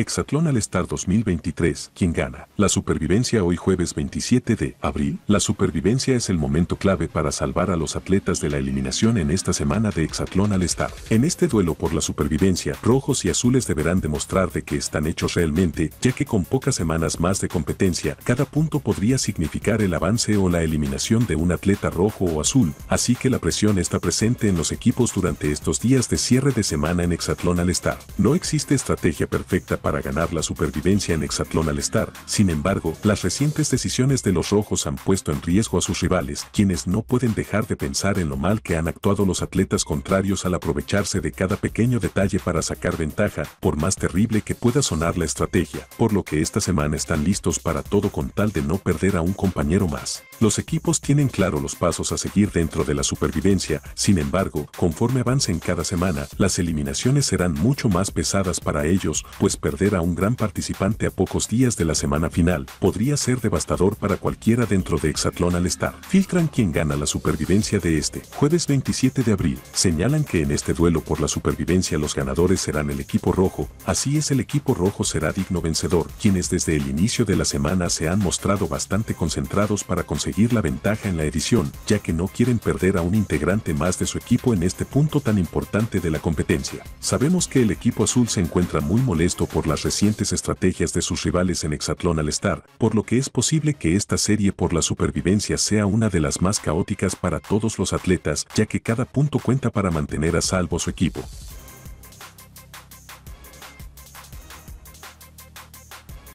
Hexatlón al Star 2023, ¿Quién gana. La supervivencia hoy jueves 27 de abril. La supervivencia es el momento clave para salvar a los atletas de la eliminación en esta semana de Hexatlón al Star. En este duelo por la supervivencia, rojos y azules deberán demostrar de que están hechos realmente, ya que con pocas semanas más de competencia, cada punto podría significar el avance o la eliminación de un atleta rojo o azul, así que la presión está presente en los equipos durante estos días de cierre de semana en Hexatlón al Star. No existe estrategia perfecta para para ganar la supervivencia en Hexatlón al estar. Sin embargo, las recientes decisiones de los rojos han puesto en riesgo a sus rivales, quienes no pueden dejar de pensar en lo mal que han actuado los atletas contrarios al aprovecharse de cada pequeño detalle para sacar ventaja, por más terrible que pueda sonar la estrategia, por lo que esta semana están listos para todo con tal de no perder a un compañero más. Los equipos tienen claro los pasos a seguir dentro de la supervivencia, sin embargo, conforme avancen cada semana, las eliminaciones serán mucho más pesadas para ellos, pues perder a un gran participante a pocos días de la semana final podría ser devastador para cualquiera dentro de Hexatlón al estar. Filtran quien gana la supervivencia de este. Jueves 27 de abril, señalan que en este duelo por la supervivencia los ganadores serán el equipo rojo, así es el equipo rojo será digno vencedor, quienes desde el inicio de la semana se han mostrado bastante concentrados para conseguir seguir la ventaja en la edición, ya que no quieren perder a un integrante más de su equipo en este punto tan importante de la competencia. Sabemos que el equipo azul se encuentra muy molesto por las recientes estrategias de sus rivales en Hexatlón al estar, por lo que es posible que esta serie por la supervivencia sea una de las más caóticas para todos los atletas, ya que cada punto cuenta para mantener a salvo su equipo.